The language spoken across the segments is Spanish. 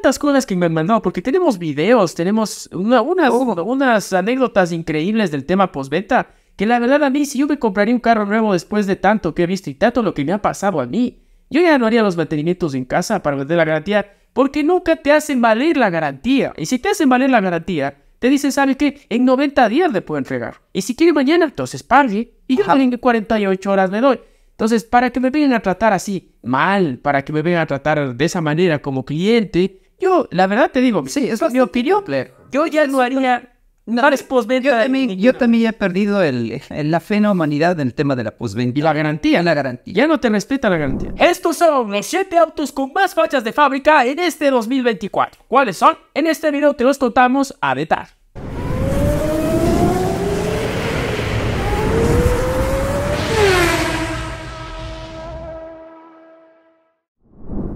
tantas cosas que me han mandado, porque tenemos videos, tenemos una, unas, unas anécdotas increíbles del tema postventa, que la verdad a mí, si yo me compraría un carro nuevo después de tanto que he visto y tanto lo que me ha pasado a mí, yo ya no haría los mantenimientos en casa para vender la garantía, porque nunca te hacen valer la garantía. Y si te hacen valer la garantía, te dicen, ¿sabes qué? En 90 días le puedo entregar. Y si quiere mañana, entonces pague. Y yo en 48 horas me doy. Entonces, para que me vengan a tratar así mal, para que me vengan a tratar de esa manera como cliente, yo, la verdad te digo, sí, es mi opinión. Yo ya no haría no, yo, también, yo también he perdido el, la fe en la humanidad en tema de la postventa. Y la garantía. La garantía. Ya no te respeta la garantía. Estos son los 7 autos con más fachas de fábrica en este 2024. ¿Cuáles son? En este video te los contamos a vetar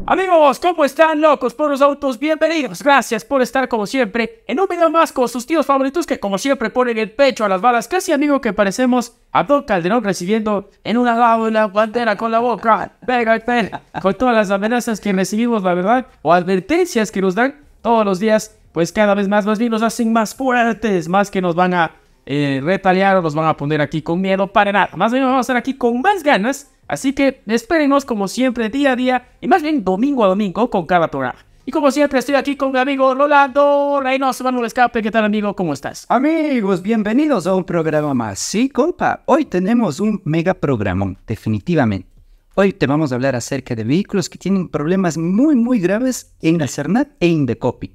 Amigos, ¿cómo están locos por los autos? Bienvenidos, gracias por estar como siempre en un video más con sus tíos favoritos que como siempre ponen el pecho a las balas. Casi amigo que parecemos a Don Calderón recibiendo en una lado la guantera con la boca. Venga, con todas las amenazas que recibimos, la verdad, o advertencias que nos dan todos los días, pues cada vez más, más bien nos hacen más fuertes, más que nos van a eh, retaliar o nos van a poner aquí con miedo para nada. Más bien vamos a estar aquí con más ganas Así que espérenos como siempre día a día y más bien domingo a domingo con cada programa. Y como siempre estoy aquí con mi amigo Rolando Reynoso Manuel Escape. ¿Qué tal amigo? ¿Cómo estás? Amigos, bienvenidos a un programa más. Sí, compa, hoy tenemos un mega programón, definitivamente. Hoy te vamos a hablar acerca de vehículos que tienen problemas muy muy graves en la Cernat e Indecopy.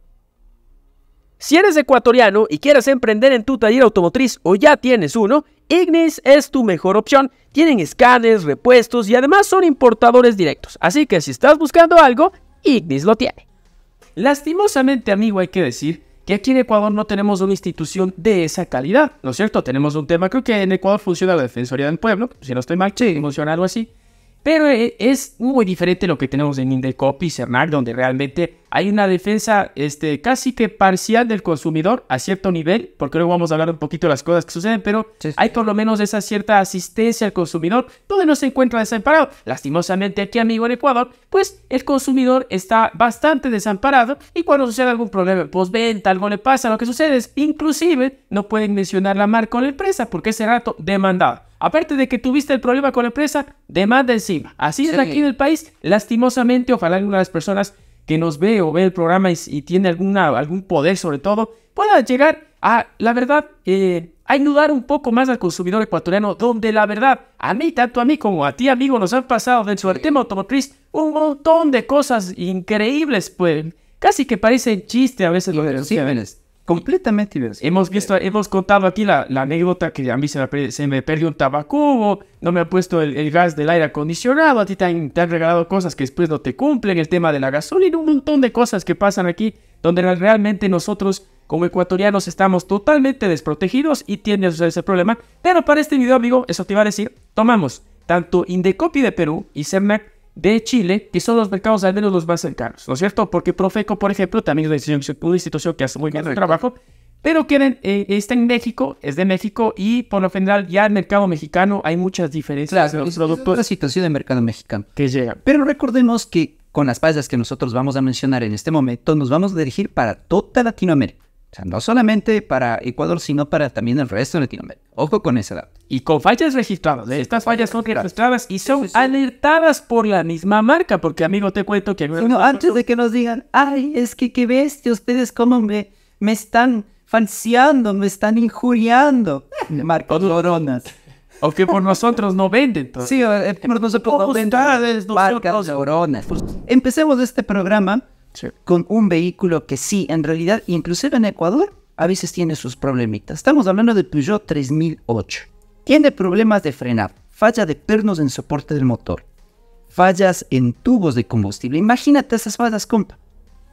Si eres ecuatoriano y quieres emprender en tu taller automotriz o ya tienes uno, Ignis es tu mejor opción. Tienen escáneres, repuestos y además son importadores directos. Así que si estás buscando algo, Ignis lo tiene. Lastimosamente, amigo, hay que decir que aquí en Ecuador no tenemos una institución de esa calidad, ¿no es cierto? Tenemos un tema, creo que en Ecuador funciona la Defensoría del Pueblo, si no estoy mal, sí. funciona algo así. Pero eh, es muy diferente lo que tenemos en Indecopy y Cernar, donde realmente hay una defensa este, casi que parcial del consumidor a cierto nivel, porque luego vamos a hablar un poquito de las cosas que suceden, pero hay por lo menos esa cierta asistencia al consumidor donde no se encuentra desamparado. Lastimosamente aquí, amigo, en Ecuador, pues el consumidor está bastante desamparado y cuando sucede algún problema postventa, algo le pasa, lo que sucede es, inclusive, no pueden mencionar la marca o la empresa porque ese rato demandado. Aparte de que tuviste el problema con la empresa, demanda encima. Así es aquí en el país, lastimosamente, ojalá alguna de las personas que nos ve o ve el programa y, tiene alguna, algún poder sobre todo, pueda llegar a, la verdad, eh, a inundar un poco más al consumidor ecuatoriano, donde la verdad, a mí, tanto a mí como a ti, amigo, nos han pasado dentro del tema automotriz un montón de cosas increíbles, pues casi que parecen chiste a veces lo de los Completamente invencible. Hemos visto, eh, hemos contado aquí la, anécdota que a mí se me, perdió un tabacubo, no me ha puesto el, gas del aire acondicionado, a ti te han, regalado cosas que después no te cumplen, el tema de la gasolina, un montón de cosas que pasan aquí, donde realmente nosotros como ecuatorianos estamos totalmente desprotegidos y tienes ese problema. Pero para este video, amigo, eso te iba a decir, tomamos tanto Indecopy de Perú y CEMEC de Chile, que son los mercados al menos los más cercanos, ¿no es cierto? Porque Profeco, por ejemplo, también es una institución, que hace muy bien su trabajo, pero que eh, está en México, es de México, y por lo general ya el mercado mexicano hay muchas diferencias. Claro, en los la situación del mercado mexicano. Que llega. Pero recordemos que con las páginas que nosotros vamos a mencionar en este momento, nos vamos a dirigir para toda Latinoamérica. O sea, no solamente para Ecuador, sino para también el resto de Latinoamérica. Ojo con esa data. Y con fallas registradas. ¿eh? Estas fallas son registradas y son alertadas por la misma marca, porque amigo, te cuento que... antes de que nos digan, ay, es que qué bestia, ustedes cómo me, me están falseando, me están injuriando. Marcos coronas. O que por nosotros no venden. Todo. Sí, eh, por nosotros no venden. Marcos coronas. Empecemos este programa con un vehículo que sí, en realidad, inclusive en Ecuador, a veces tiene sus problemitas. Estamos hablando de Peugeot 3008. Tiene problemas de frenar, falla de pernos en soporte del motor, fallas en tubos de combustible. Imagínate esas fallas, compa.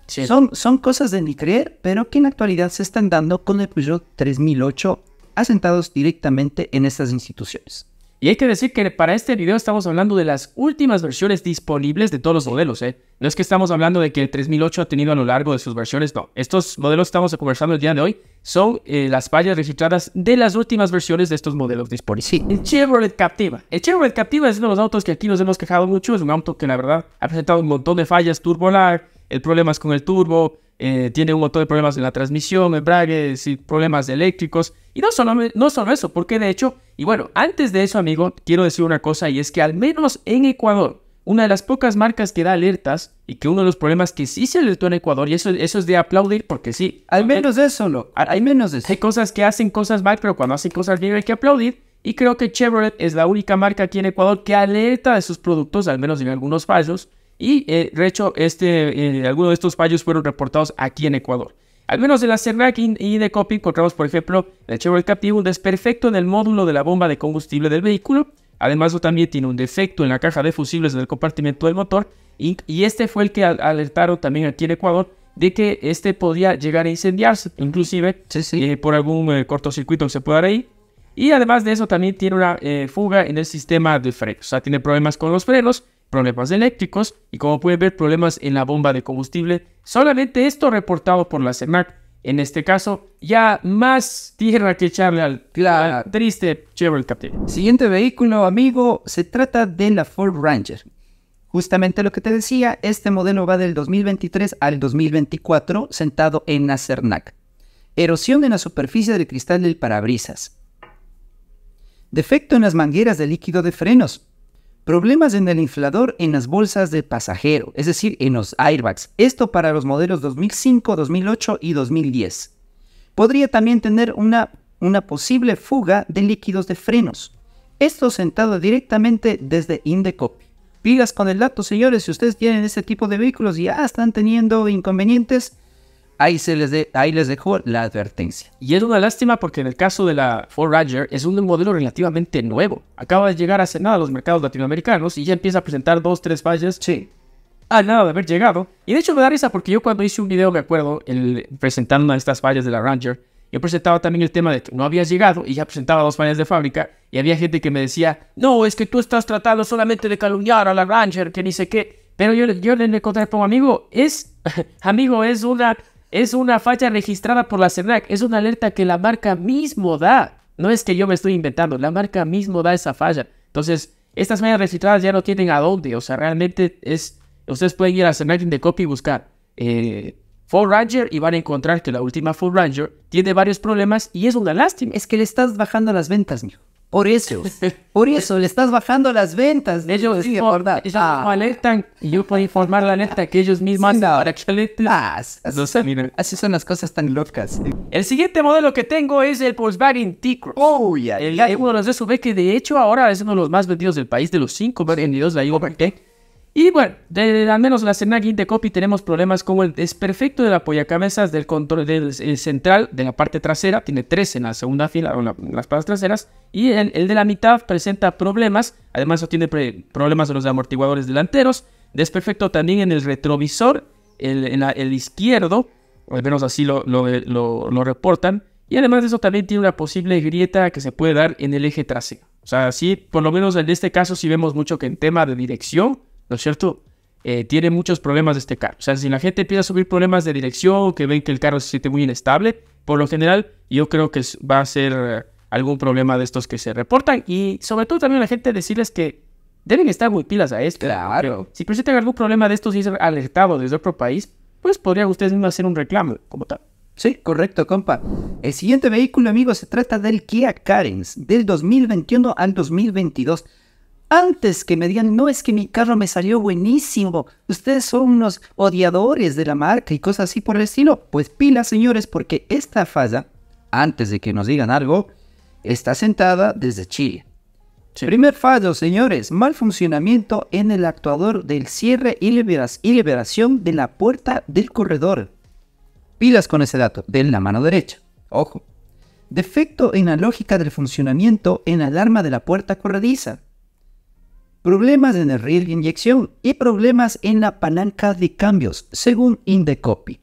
Son, son cosas de ni creer, pero que en actualidad se están dando con el Peugeot 3008 asentados directamente en estas instituciones. Y hay que decir que para este video estamos hablando de las últimas versiones disponibles de todos los modelos, ¿eh? No es que estamos hablando de que el 3008 ha tenido a lo largo de sus versiones, no. Estos modelos que estamos conversando el día de hoy son eh, las fallas registradas de las últimas versiones de estos modelos disponibles. Sí, el Chevrolet Captiva. El Chevrolet Captiva es uno de los autos que aquí nos hemos quejado mucho. Es un auto que la verdad ha presentado un montón de fallas, turbolar, el problema es con el turbo, eh, tiene un montón de problemas en la transmisión, embragues y problemas eléctricos. Y no solo, no eso, porque de hecho, y bueno, antes de eso, amigo, quiero decir una cosa y es que al menos en Ecuador, una de las pocas marcas que da alertas y que uno de los problemas que sí se alertó en Ecuador, y eso, eso es de aplaudir porque sí. Al menos eso, no. hay menos eso. Hay cosas que hacen cosas mal, pero cuando hacen cosas bien hay que aplaudir. Y creo que Chevrolet es la única marca aquí en Ecuador que alerta de sus productos, al menos en algunos fallos, y eh, de hecho, este, eh, algunos de estos fallos fueron reportados aquí en Ecuador. Al menos de la CERNAC y de COPI encontramos, por ejemplo, el Chevrolet Captivo un desperfecto en el módulo de la bomba de combustible del vehículo. Además, también tiene un defecto en la caja de fusibles del compartimento del motor. Y, este fue el que alertaron también aquí en Ecuador de que este podía llegar a incendiarse, inclusive eh, por algún cortocircuito que se pueda dar ahí. Y además de eso, también tiene una fuga en el sistema de frenos. O sea, tiene problemas con los frenos problemas eléctricos y como pueden ver problemas en la bomba de combustible. Solamente esto reportado por la CERNAC En este caso, ya más tierra que echarle al triste Chevrolet Captiva. Siguiente vehículo, amigo, se trata de la Ford Ranger. Justamente lo que te decía, este modelo va del 2023 al 2024 sentado en la CERNAC. Erosión en la superficie del cristal del parabrisas. Defecto en las mangueras de líquido de frenos, Problemas en el inflador en las bolsas de pasajero, es decir, en los airbags. Esto para los modelos 2005, 2008 y 2010. Podría también tener una, una posible fuga de líquidos de frenos. Esto sentado directamente desde Indecopy. Pilas con el dato, señores, si ustedes tienen este tipo de vehículos y ya están teniendo inconvenientes, ahí, se les de, dejo la advertencia. Y es una lástima porque en el caso de la Ford Ranger es un modelo relativamente nuevo. Acaba de llegar hace nada a los mercados latinoamericanos y ya empieza a presentar dos, tres fallas. Sí. Ah, nada de haber llegado. Y de hecho me da risa porque yo cuando hice un video, me acuerdo, el, presentando estas fallas de la Ranger, yo presentaba también el tema de que no habías llegado y ya presentaba dos fallas de fábrica y había gente que me decía, no, es que tú estás tratando solamente de calumniar a la Ranger, que ni sé qué. Pero yo, yo le encontré como amigo, es, amigo, es una es una falla registrada por la CERNAC, es una alerta que la marca mismo da. No es que yo me estoy inventando, la marca mismo da esa falla. Entonces, estas fallas registradas ya no tienen a dónde, o sea, realmente es... Ustedes pueden ir a CERNAC de copy y buscar eh, Fall Ranger y van a encontrar que la última Full Ranger tiene varios problemas y es una lástima. Es que le estás bajando las ventas, mijo. Por eso, por eso, le estás bajando las ventas. Ellos, sí, verdad. ellos ah. alertan y yo puedo informar la neta que ellos mismos sí, para que ah, así, son, así, son las cosas tan locas. El siguiente modelo que tengo es el Volkswagen T-Cross. Oh, ya! el, uno de los SUV que de hecho ahora es uno de los más vendidos del país, de los cinco vendidos de ¿Por qué? Y bueno, al menos la escena de copy tenemos problemas como el desperfecto del apoyacabezas del control del central de la parte trasera, tiene tres en la segunda fila en las patas traseras, y el, de la mitad presenta problemas, además eso tiene problemas en los amortiguadores delanteros, desperfecto también en el retrovisor, en el izquierdo, al menos así lo, lo, lo reportan, y además de eso también tiene una posible grieta que se puede dar en el eje trasero. O sea, sí, por lo menos en este caso sí vemos mucho que en tema de dirección, ¿no cierto? Eh, tiene muchos problemas de este carro. O sea, si la gente empieza a subir problemas de dirección, que ven que el carro se siente muy inestable, por lo general yo creo que va a ser eh, algún problema de estos que se reportan y sobre todo también la gente decirles que deben estar muy pilas a esto. Claro. Si presentan algún problema de estos y es alertado desde otro país, pues podrían ustedes mismos hacer un reclamo como tal. Sí, correcto, compa. El siguiente vehículo, amigo se trata del Kia Carens del 2021 al 2022. Antes que me digan, no, es que mi carro me salió buenísimo, ustedes son unos odiadores de la marca y cosas así por el estilo, pues pilas señores, porque esta falla, antes de que nos digan algo, está sentada desde Chile. Primer fallo, señores, mal funcionamiento en el actuador del cierre y, liberación de la puerta del corredor. Pilas con ese dato, de la mano derecha. Ojo. Defecto en la lógica del funcionamiento en alarma de la puerta corrediza problemas en el riel de inyección y problemas en la palanca de cambios, según Indecopy.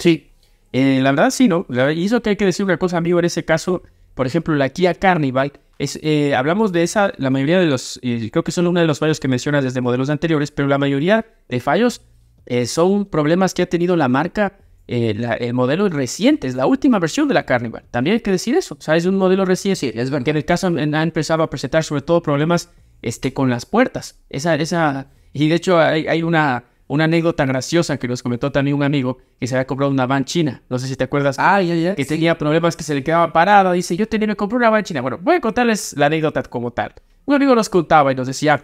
Sí, eh, la verdad sí, ¿no? Y eso que hay que decir una cosa, amigo, en ese caso, por ejemplo, la Kia Carnival, es, eh, hablamos de esa, la mayoría de los, creo que son uno de los fallos que mencionas desde modelos anteriores, pero la mayoría de fallos eh, son problemas que ha tenido la marca el modelo reciente, es la última versión de la Carnival. También hay que decir eso. O es un modelo reciente. es verdad. Que en el caso ha empezado a presentar sobre todo problemas este, con las puertas. Esa, esa, y de hecho hay, hay una, una anécdota graciosa que nos comentó también un amigo que se había comprado una van china. No sé si te acuerdas. Que tenía problemas que se le quedaba parada. Dice, yo tenía, que comprar una van china. Bueno, voy a contarles la anécdota como tal. Un amigo nos contaba y nos decía,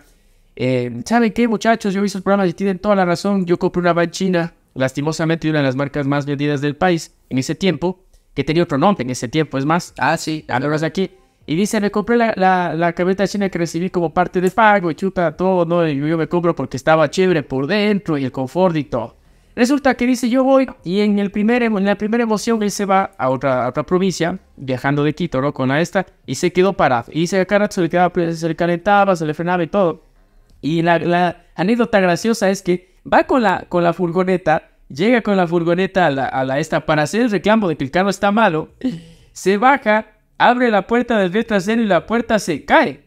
eh, ¿saben qué, muchachos? Yo vi sus programas y tienen toda la razón. Yo compré una van china, lastimosamente una de las marcas más vendidas del país en ese tiempo, que tenía otro nombre en ese tiempo, es más. Ah, sí. Ahora aquí. Y dice, me compré la, la, la camioneta china que recibí como parte de pago y chuta todo, ¿no? Y yo me compro porque estaba chévere por dentro y el confort y todo. Resulta que dice, yo voy y en, el primer, en la primera emoción él se va a otra, otra provincia, viajando de Quito, ¿no? Con la esta, y se quedó parado. Y dice, cara, se le, pues, se calentaba, se le frenaba y todo. Y la, la anécdota graciosa es que va con la, con la furgoneta, llega con la furgoneta a la, a la esta para hacer el reclamo de que el carro está malo, se baja abre la puerta del el trasero y la puerta se cae.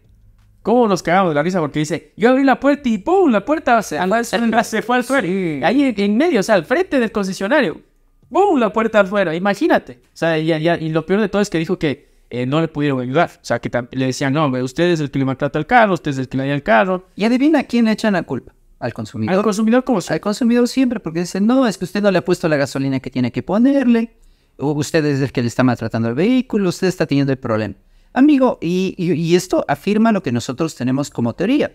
¿Cómo nos cagamos de la risa? Porque dice, yo abrí la puerta y ¡pum! La puerta se, fue al suelo. Ahí en, medio, o sea, al frente del concesionario. ¡Pum! La puerta al suelo. Imagínate. O sea, y, lo peor de todo es que dijo que eh, no le pudieron ayudar. O sea, que le decían, no, usted es el que le maltrata el carro, usted es el que le da el carro. Y adivina quién le echan la culpa. Al consumidor. Al consumidor, ¿cómo Al consumidor siempre, porque dice, no, es que usted no le ha puesto la gasolina que tiene que ponerle usted es el que le está maltratando el vehículo, usted está teniendo el problema. Amigo, y, esto afirma lo que nosotros tenemos como teoría.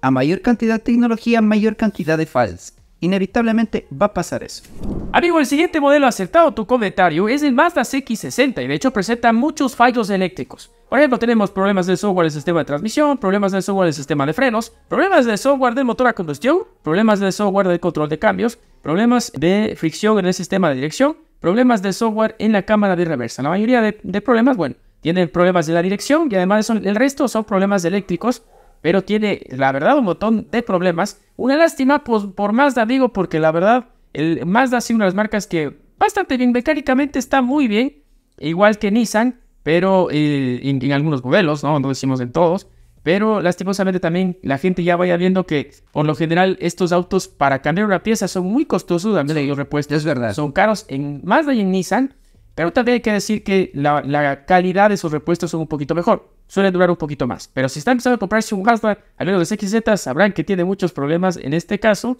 A mayor cantidad de tecnología, mayor cantidad de files. Inevitablemente va a pasar eso. Amigo, el siguiente modelo acertado tu comentario es el Mazda CX-60 y de hecho presenta muchos fallos eléctricos. Por ejemplo, tenemos problemas del software del sistema de transmisión, problemas del software del sistema de frenos, problemas del software del motor a combustión, problemas del software del control de cambios, problemas de fricción en el sistema de dirección, Problemas de software en la cámara de reversa. La mayoría de, problemas, bueno, tienen problemas de la dirección y además el resto son problemas eléctricos, pero tiene, la verdad, un montón de problemas. Una lástima pues, por Mazda, digo, porque la verdad, el Mazda ha sido una de las marcas que bastante bien, mecánicamente está muy bien, igual que Nissan, pero eh, en, en, algunos modelos, ¿no? No decimos en todos, pero lastimosamente también la gente ya vaya viendo que por lo general estos autos para cambiar una pieza son muy costosos, también los repuestos. Es verdad. Son caros en Mazda y en Nissan, pero también hay que decir que la, calidad de sus repuestos son un poquito mejor. Suelen durar un poquito más. Pero si están empezando a comprarse un Mazda, al menos los XZ, sabrán que tiene muchos problemas en este caso.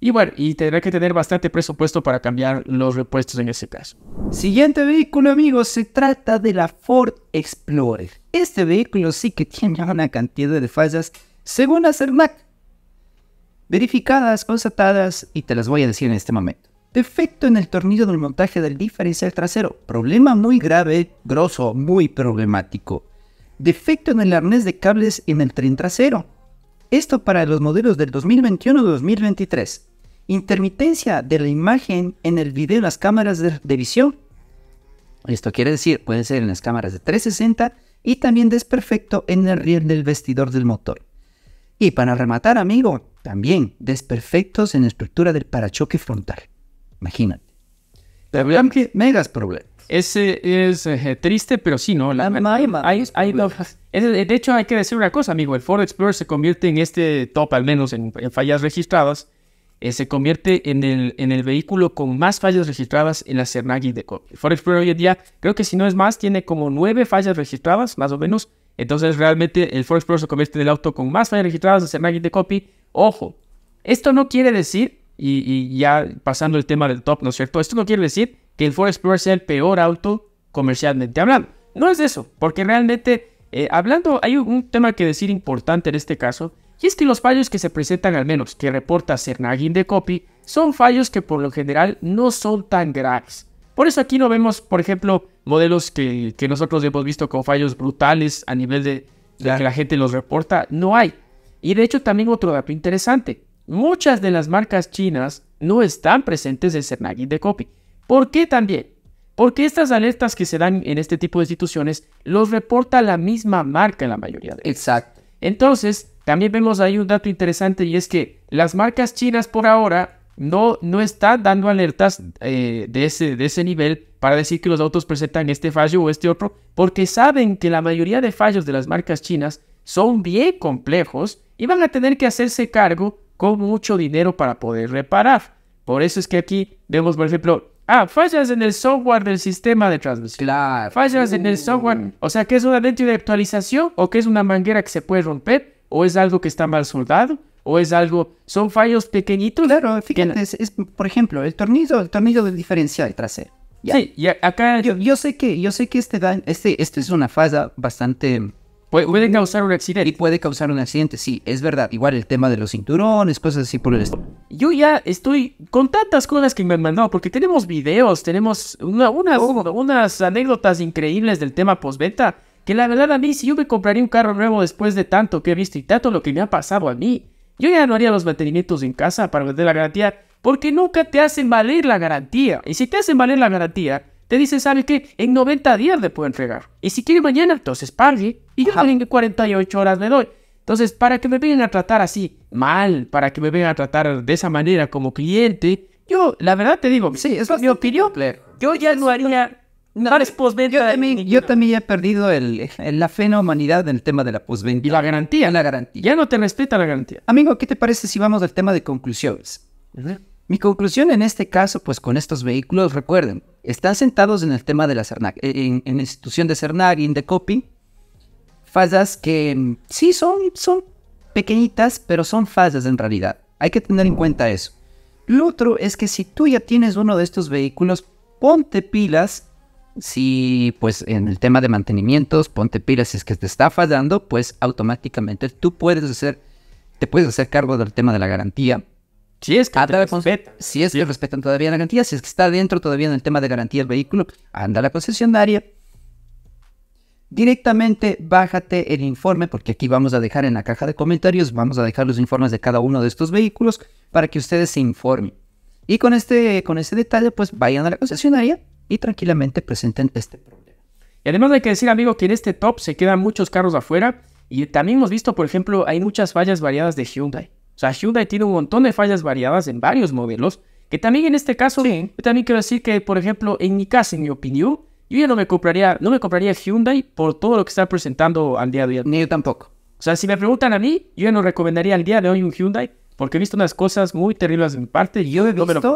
Y bueno, y tendrá que tener bastante presupuesto para cambiar los repuestos en ese caso. Siguiente vehículo, amigos, se trata de la Ford Explorer. Este vehículo sí que tiene una cantidad de fallas, según la CERNAC. Verificadas, constatadas, y te las voy a decir en este momento. Defecto en el tornillo del montaje del diferencial trasero. Problema muy grave, grosso, muy problemático. Defecto en el arnés de cables en el tren trasero. Esto para los modelos del 2021-2023 intermitencia de la imagen en el video en las cámaras de, visión. Esto quiere decir, puede ser en las cámaras de 360 y también desperfecto en el riel del vestidor del motor. Y para rematar, amigo, también desperfectos en la estructura del parachoque frontal. Imagínate. También megas problemas. Ese es eh, triste, pero sí, ¿no? La, eh, de hecho, hay que decir una cosa, amigo. El Ford Explorer se convierte en este top, al menos en fallas registradas, eh, se convierte en el, en el vehículo con más fallas registradas en la cernagui de Ford Explorer hoy en día, creo que si no es más, tiene como nueve fallas registradas, más o menos. Entonces realmente el Ford Explorer se convierte en el auto con más fallas registradas en la de Copy. Ojo, esto no quiere decir, y, ya pasando el tema del top, ¿no es cierto? Esto no quiere decir que el Ford Explorer sea el peor auto comercialmente hablando. No es eso, porque realmente, eh, hablando, hay un tema que decir importante en este caso, y es que los fallos que se presentan al menos que reporta Cernagin de Copy son fallos que por lo general no son tan graves. Por eso aquí no vemos, por ejemplo, modelos que, nosotros hemos visto con fallos brutales a nivel de, que la gente los reporta, no hay. Y de hecho también otro dato interesante, muchas de las marcas chinas no están presentes en Cernagin de Copy. ¿Por qué también? Porque estas alertas que se dan en este tipo de instituciones los reporta la misma marca en la mayoría de ellas. Exacto. Entonces, también vemos ahí un dato interesante y es que las marcas chinas por ahora no, no están dando alertas eh, de, ese, de ese nivel para decir que los autos presentan este fallo o este otro, porque saben que la mayoría de fallos de las marcas chinas son bien complejos y van a tener que hacerse cargo con mucho dinero para poder reparar. Por eso es que aquí vemos, por ejemplo, ah, fallas en el software del sistema de transmisión. Claro. Fallas en el software. Mm. O sea, que es una lente de actualización o que es una manguera que se puede romper o es algo que está mal soldado, o es algo, son fallos pequeñitos. Claro, fíjate, es, por ejemplo, el tornillo, el tornillo del diferencial trasero. Ya. Sí, y acá... Yo, sé que, yo sé que este, da, este, este es una falla bastante... Puede, causar un accidente. Y puede causar un accidente, sí, es verdad. Igual el tema de los cinturones, cosas así por el estilo. Yo ya estoy con tantas cosas que me han mandado, porque tenemos videos, tenemos una, unas, unas anécdotas increíbles del tema postventa. Que la verdad a mí, si yo me compraría un carro nuevo después de tanto que he visto y tanto lo que me ha pasado a mí, yo ya no haría los mantenimientos en casa para vender la garantía, porque nunca te hacen valer la garantía. Y si te hacen valer la garantía, te dicen, ¿sabes qué? En 90 días le puedo entregar. Y si quiere mañana, entonces pague. Y yo en 48 horas le doy. Entonces, para que me vengan a tratar así mal, para que me vengan a tratar de esa manera como cliente, yo, la verdad te digo, sí, es mi opinión. Yo ya no haría no, Yo también, yo también he perdido la fe en la humanidad en el tema de la postventa. Y la garantía. La garantía. Ya no te respeta la garantía. Amigo, ¿qué te parece si vamos al tema de conclusiones? Mi conclusión en este caso, pues con estos vehículos, recuerden, están sentados en el tema de la CERNAC, eh, en, la institución de CERNAC, en Copy. Fallas que mm, sí son, son pequeñitas, pero son fallas en realidad. Hay que tener en cuenta eso. Lo otro es que si tú ya tienes uno de estos vehículos, ponte pilas si pues en el tema de mantenimientos, ponte pilas, si es que te está fallando, pues automáticamente tú puedes hacer, te puedes hacer cargo del tema de la garantía. Si es que, ah, te pues, respetan. Si es que respetan todavía la garantía, si es que está dentro todavía en el tema de garantía del vehículo, anda a la concesionaria. Directamente bájate el informe, porque aquí vamos a dejar en la caja de comentarios, vamos a dejar los informes de cada uno de estos vehículos para que ustedes se informen. Y con este, con este detalle, pues vayan a la concesionaria, y tranquilamente presenten este problema. Y además hay que decir, amigo, que en este top se quedan muchos carros afuera y también hemos visto, por ejemplo, hay muchas fallas variadas de Hyundai. O sea, Hyundai tiene un montón de fallas variadas en varios modelos, que también en este caso, sí. yo también quiero decir que, por ejemplo, en mi caso, en mi opinión, yo ya no me compraría, no me compraría Hyundai por todo lo que está presentando al día de hoy. Ni yo tampoco. O sea, si me preguntan a mí, yo ya no recomendaría al día de hoy un Hyundai porque he visto unas cosas muy terribles en parte. yo he visto,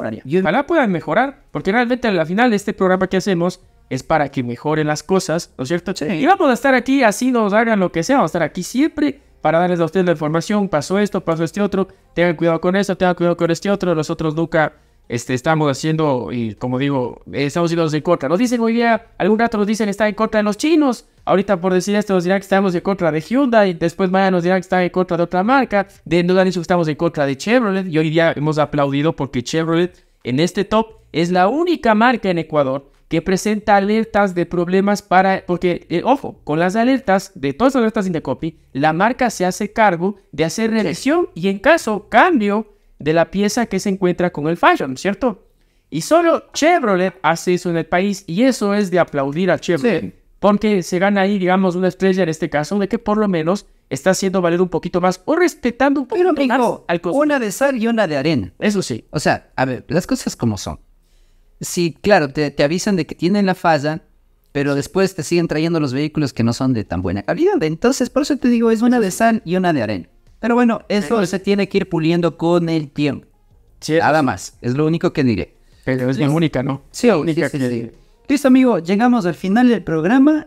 puedan mejorar, porque realmente al final de este programa que hacemos es para que mejoren las cosas, ¿no es cierto? Sí. Y vamos a estar aquí, así nos hagan lo que sea, vamos a estar aquí siempre para darles a ustedes la información, pasó esto, pasó este otro, tengan cuidado con esto, tengan cuidado con este otro, Los otros nunca este, estamos haciendo, y como digo, eh, estamos yendo en contra. Nos dicen hoy día, algún rato nos dicen está en contra de los chinos. Ahorita por decir esto nos dirán que estamos en contra de Hyundai. Después mañana nos dirán que están en contra de otra marca. De, nos han dicho que estamos en contra de Chevrolet. Y hoy día hemos aplaudido porque Chevrolet en este top es la única marca en Ecuador que presenta alertas de problemas para... Porque, eh, ojo, con las alertas de todas las alertas de Indecopy, la marca se hace cargo de hacer revisión y en caso cambio de la pieza que se encuentra con el Fashion, ¿cierto? Y solo Chevrolet hace eso en el país y eso es de aplaudir a Chevrolet. Porque se gana ahí, digamos, una estrella en este caso de que por lo menos está haciendo valer un poquito más o respetando un poquito Pero, más Una de sal y una de arena. Eso sí. O sea, a ver, las cosas como son. Sí, claro, te, avisan de que tienen la falla, pero después te siguen trayendo los vehículos que no son de tan buena calidad. Entonces, por eso te digo, es una de sal y una de arena. Pero bueno, eso se tiene que ir puliendo con el tiempo. Nada más, es lo único que diré. Pero es la única, ¿no? Sí, única Listo, amigo, llegamos al final del programa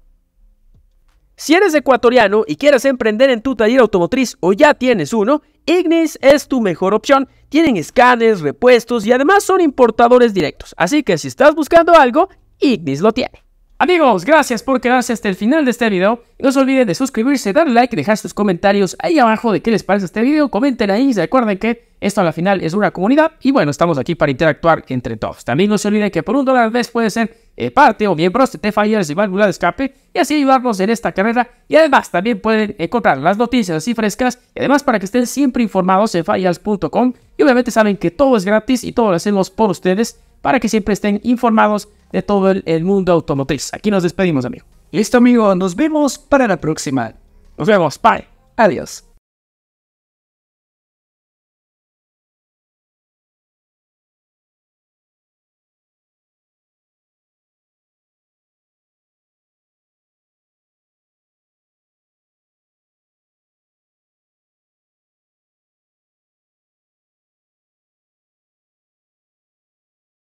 Si eres ecuatoriano y quieres emprender en tu taller automotriz o ya tienes uno, Ignis es tu mejor opción. Tienen escáneres, repuestos y además son importadores directos. Así que si estás buscando algo, Ignis lo tiene. Amigos, gracias por quedarse hasta el final de este video. No se olviden de suscribirse, dar like, dejar sus comentarios ahí abajo de qué les parece este video. Comenten ahí y recuerden que esto a final es una comunidad y bueno, estamos aquí para interactuar entre todos. También no se olviden que por un dólar al mes puede ser eh, parte o miembros de fallas y válvula de escape y así ayudarnos en esta carrera. Y además también pueden encontrar las noticias así frescas y además para que estén siempre informados en fallas.com. Y obviamente saben que todo es gratis y todo lo hacemos por ustedes para que siempre estén informados de todo el, el mundo automotriz. Aquí nos despedimos, amigo. Listo, amigo. Nos vemos para la próxima. Nos vemos. Bye. Adiós.